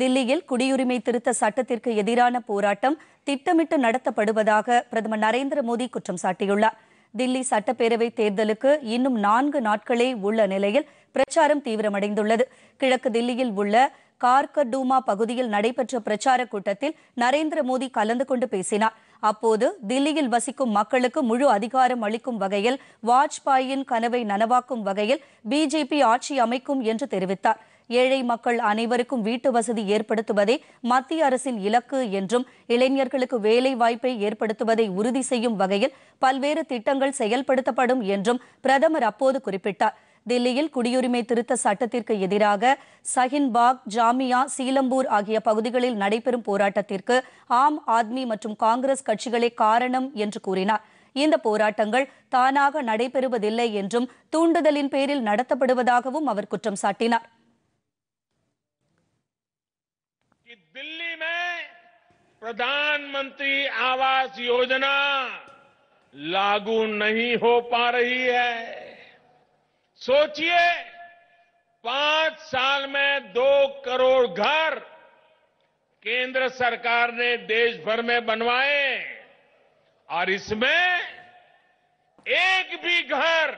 தில்லியில் குடியுரிமை திருத்த சட்டத்திற்கு எதிரான போராட்டம் திட்டமிட்டு நடத்தப்படுவதாக பிரதமர் நரேந்திர மோடி குற்றம் சாட்டியுள்ளார் தில்லி சட்டப்பேரவை தேர்தலுக்கு இன்னும் நான்கு நாட்களே உள்ள நிலையில் பிரச்சாரம் தீவிரமடைந்துள்ளது கிழக்கு தில்லியில் உள்ள கார்கடூமா பகுதியில் நடைபெற்ற பிரச்சார கூட்டத்தில் நரேந்திர மோடி கலந்து கொண்டு பேசினார் அப்போது தில்லியில் வசிக்கும் மக்களுக்கு முழு அதிகாரம் அளிக்கும் வகையில் வாஜ்பாயின் கனவை நனவாக்கும் வகையில் பிஜேபி ஆட்சி அமைக்கும் என்று தெரிவித்தார் ஏழை மக்கள் அனைவருக்கும் வீட்டு வசதி ஏற்படுத்துவதே மத்திய அரசின் இலக்கு என்றும் இளைஞர்களுக்கு வேலை வாய்ப்பை ஏற்படுத்துவதை உறுதி செய்யும் வகையில் பல்வேறு திட்டங்கள் செயல்படுத்தப்படும் என்றும் பிரதமர் அப்போது குறிப்பிட்டார் தில்லியில் குடியுரிமை திருத்த சட்டத்திற்கு எதிராக சஹின்பாக் ஜாமியா சீலம்பூர் ஆகிய பகுதிகளில் நடைபெறும் போராட்டத்திற்கு ஆம் ஆத்மி மற்றும் காங்கிரஸ் கட்சிகளே காரணம் என்று கூறினார் இந்த போராட்டங்கள் தானாக நடைபெறுவதில்லை என்றும் தூண்டுதலின் பேரில் நடத்தப்படுவதாகவும் அவர் குற்றம் சாட்டினார் कि दिल्ली में प्रधानमंत्री आवास योजना लागू नहीं हो पा रही है सोचिए पांच साल में दो करोड़ घर केंद्र सरकार ने देश भर में बनवाए और इसमें एक भी घर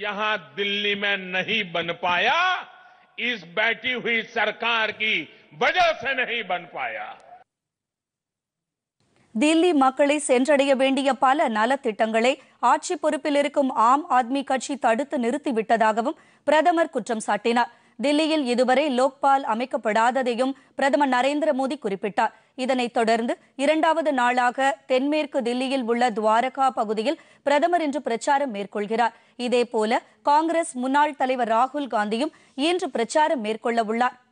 यहां दिल्ली में नहीं बन पाया इस बैठी हुई सरकार की वजह से नहीं बन पाया தில்லி மக்களை சென்றடைய வேண்டிய பல நலத்திட்டங்களை ஆட்சி பொறுப்பில் இருக்கும் ஆம் ஆத்மி கட்சி தடுத்து நிறுத்திவிட்டதாகவும் பிரதமர் குற்றம் சாட்டினார் தில்லியில் இதுவரை லோக்பால் அமைக்கப்படாததையும் பிரதமர் நரேந்திர மோடி குறிப்பிட்டார் இதனைத் தொடர்ந்து இரண்டாவது நாளாக தென்மேற்கு தில்லியில் உள்ள துவாரகா பகுதியில் பிரதமர் இன்று பிரச்சாரம் மேற்கொள்கிறார் இதேபோல காங்கிரஸ் முன்னாள் தலைவர் ராகுல் காந்தியும் இன்று பிரச்சாரம் மேற்கொள்ள உள்ளார்